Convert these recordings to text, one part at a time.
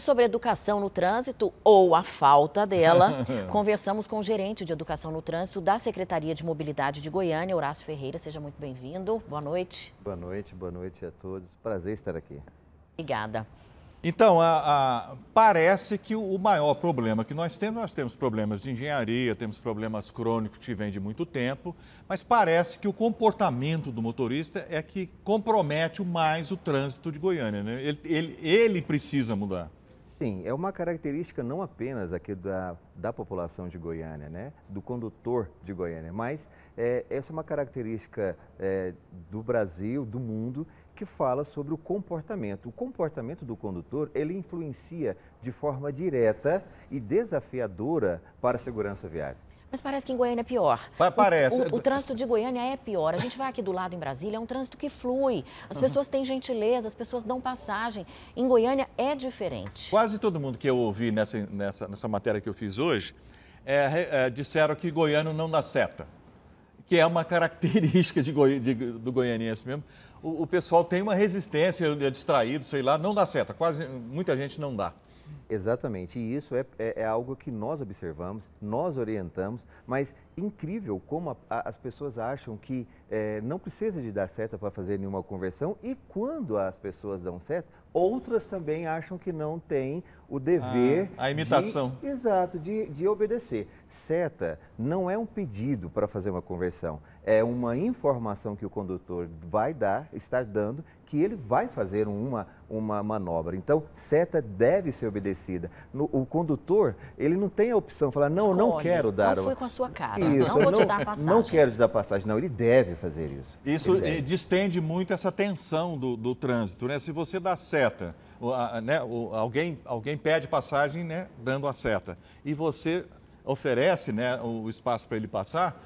sobre educação no trânsito, ou a falta dela, conversamos com o gerente de educação no trânsito da Secretaria de Mobilidade de Goiânia, Horácio Ferreira. Seja muito bem-vindo. Boa noite. Boa noite, boa noite a todos. Prazer estar aqui. Obrigada. Então, a, a, parece que o maior problema que nós temos, nós temos problemas de engenharia, temos problemas crônicos que vêm de muito tempo, mas parece que o comportamento do motorista é que compromete mais o trânsito de Goiânia. Né? Ele, ele, ele precisa mudar. Sim, é uma característica não apenas aqui da, da população de Goiânia, né? do condutor de Goiânia, mas é, essa é uma característica é, do Brasil, do mundo, que fala sobre o comportamento. O comportamento do condutor, ele influencia de forma direta e desafiadora para a segurança viária. Mas parece que em Goiânia é pior. Parece. O, o, o, trânsito de Goiânia é pior. A gente vai aqui do lado em Brasília, é um trânsito que flui. As uhum. pessoas têm gentileza, as pessoas dão passagem. Em Goiânia é diferente. Quase todo mundo que eu ouvi nessa, nessa, nessa matéria que eu fiz hoje é, é, disseram que goiano não dá seta. Que é uma característica de Goi, de, do goianiense mesmo. O, o pessoal tem uma resistência, é distraído, sei lá, não dá seta. Quase muita gente não dá. Exatamente, e isso é, é, é, algo que nós observamos, nós orientamos, mas incrível como a, a, as pessoas acham que é, não precisa de dar seta para fazer nenhuma conversão e quando as pessoas dão seta, outras também acham que não tem o dever... Ah, a imitação. De, exato, de, de obedecer. Seta não é um pedido para fazer uma conversão, é uma informação que o condutor vai dar, está dando, que ele vai fazer uma, uma manobra. Então, seta deve ser obedecida oferecida. No, o condutor, ele não tem a opção, falar, não, Escolhe, não quero dar. Não foi com a sua cara, isso, não vou não, te dar passagem. Não quero te dar passagem, não, ele deve fazer isso. Isso distende muito essa tensão do, do trânsito, né? Se você dá seta, né, alguém, alguém pede passagem, né, dando a seta, e você oferece né, o espaço para ele passar,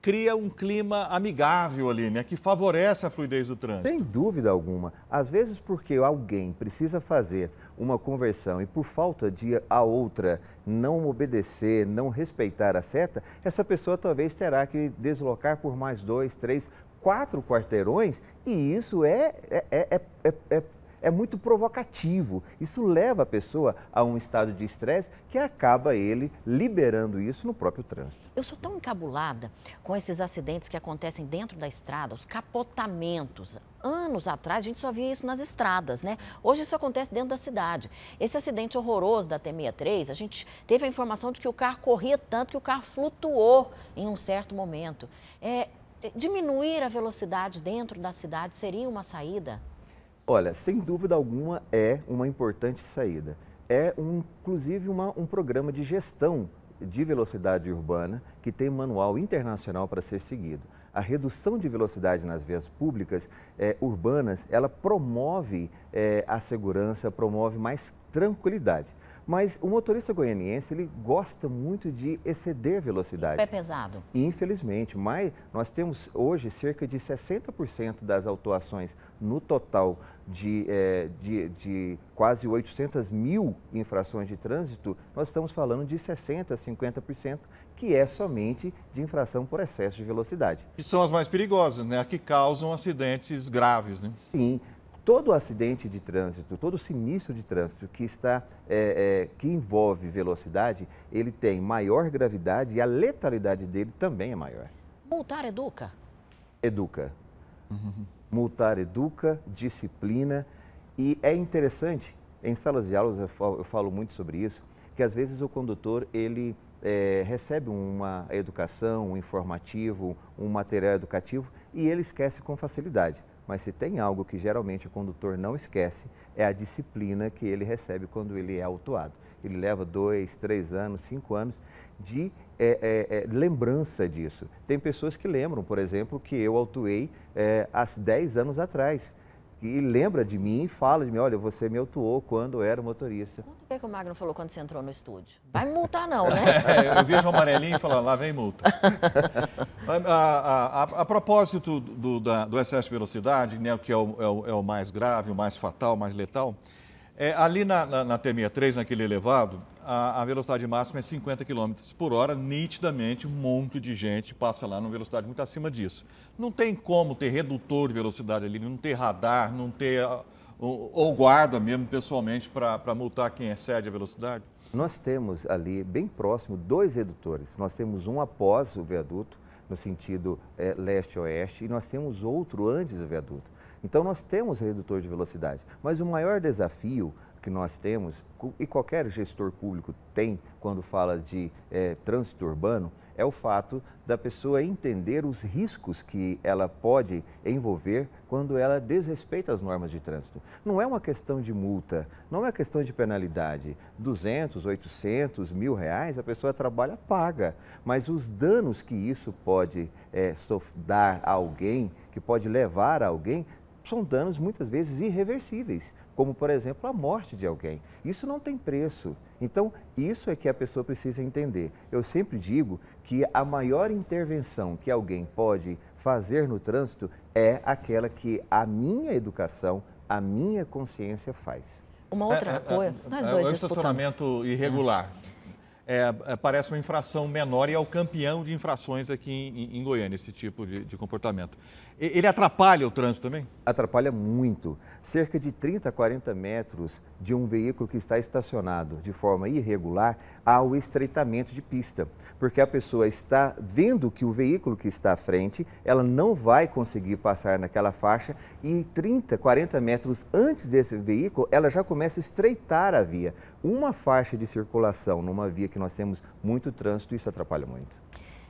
cria um clima amigável ali, né? Que favorece a fluidez do trânsito. Sem dúvida alguma. Às vezes porque alguém precisa fazer uma conversão e por falta de a outra não obedecer, não respeitar a seta, essa pessoa talvez terá que deslocar por mais dois, três, quatro quarteirões e isso é, é, é, é, é é muito provocativo. Isso leva a pessoa a um estado de estresse que acaba ele liberando isso no próprio trânsito. Eu sou tão encabulada com esses acidentes que acontecem dentro da estrada, os capotamentos. Anos atrás a gente só via isso nas estradas, né? Hoje isso acontece dentro da cidade. Esse acidente horroroso da T63, a gente teve a informação de que o carro corria tanto que o carro flutuou em um certo momento. É, é diminuir a velocidade dentro da cidade seria uma saída? Olha, sem dúvida alguma é uma importante saída. É, um, inclusive, uma, um programa de gestão de velocidade urbana que tem manual internacional para ser seguido. A redução de velocidade nas vias públicas eh, urbanas, ela promove eh, a segurança, promove mais tranquilidade. Mas o motorista goianiense, ele gosta muito de exceder velocidade. É pesado. Infelizmente, mas nós temos hoje cerca de 60% das autuações no total de, é, de, de, quase 800 mil infrações de trânsito, nós estamos falando de 60%, 50%, que é somente de infração por excesso de velocidade. Que são as mais perigosas, né? As que causam acidentes graves, né? Sim. Todo acidente de trânsito, todo sinistro de trânsito que está é, é, que envolve velocidade, ele tem maior gravidade e a letalidade dele também é maior. Multar educa? Educa. Uhum. Multar educa, disciplina e é interessante. Em salas de aulas eu falo, eu falo muito sobre isso, que às vezes o condutor ele é, recebe uma educação, um informativo, um material educativo e ele esquece com facilidade. Mas se tem algo que geralmente o condutor não esquece, é a disciplina que ele recebe quando ele é autuado. Ele leva dois, três anos, cinco anos de é, é, é, lembrança disso. Tem pessoas que lembram, por exemplo, que eu autuei é, há 10 anos atrás e lembra de mim e fala de mim, olha, você me autuou quando era motorista. O que, é que o Magno falou quando você entrou no estúdio? Vai me multar não, né? É, eu vejo um amarelinho e falo, lá vem multa. a, a, a, a, propósito do, da, do excesso de velocidade, né, que é o, é o, é o mais grave, o mais fatal, o mais letal, é, ali na, na, na T63, naquele elevado, a, a, velocidade máxima é 50 km por hora. Nitidamente, um monte de gente passa lá numa velocidade muito acima disso. Não tem como ter redutor de velocidade ali, não ter radar, não ter. Ah, ou, ou guarda mesmo pessoalmente para multar quem excede a velocidade? Nós temos ali, bem próximo, dois redutores. Nós temos um após o viaduto no sentido é, leste-oeste, e nós temos outro antes do viaduto. Então nós temos redutor de velocidade, mas o maior desafio que nós temos, e qualquer gestor público tem quando fala de é, trânsito urbano, é o fato da pessoa entender os riscos que ela pode envolver quando ela desrespeita as normas de trânsito. Não é uma questão de multa, não é uma questão de penalidade. 200, 800, mil reais, a pessoa trabalha, paga. Mas os danos que isso pode é, dar a alguém, que pode levar a alguém, são danos muitas vezes irreversíveis, como por exemplo a morte de alguém. Isso não tem preço. Então, isso é que a pessoa precisa entender. Eu sempre digo que a maior intervenção que alguém pode fazer no trânsito é aquela que a minha educação, a minha consciência faz. Uma outra é, é, é coisa. É, é, Nós dois é o estacionamento irregular. Hum. É, é, parece uma infração menor e é o campeão de infrações aqui em, em Goiânia, esse tipo de, de, comportamento. Ele atrapalha o trânsito também? Atrapalha muito. Cerca de 30 a 40 metros de um veículo que está estacionado de forma irregular há o estreitamento de pista, porque a pessoa está vendo que o veículo que está à frente, ela não vai conseguir passar naquela faixa e 30, 40 metros antes desse veículo, ela já começa a estreitar a via uma faixa de circulação numa via que nós temos muito trânsito, isso atrapalha muito.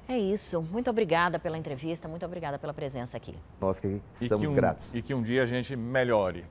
É isso. Muito obrigada pela entrevista, muito obrigada pela presença aqui. Nós que estamos e que um, gratos. E que um dia a gente melhore.